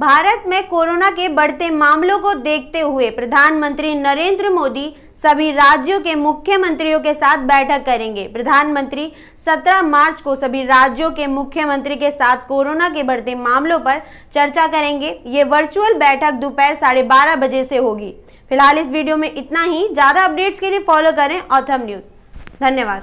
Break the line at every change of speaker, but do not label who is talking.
भारत में कोरोना के बढ़ते मामलों को देखते हुए प्रधानमंत्री नरेंद्र मोदी सभी राज्यों के मुख्यमंत्रियों के साथ बैठक करेंगे प्रधानमंत्री 17 मार्च को सभी राज्यों के मुख्यमंत्री के साथ कोरोना के बढ़ते मामलों पर चर्चा करेंगे ये वर्चुअल बैठक दोपहर साढ़े बारह बजे से होगी फिलहाल इस वीडियो में इतना ही ज़्यादा अपडेट्स के लिए फॉलो करें ऑथम न्यूज़ धन्यवाद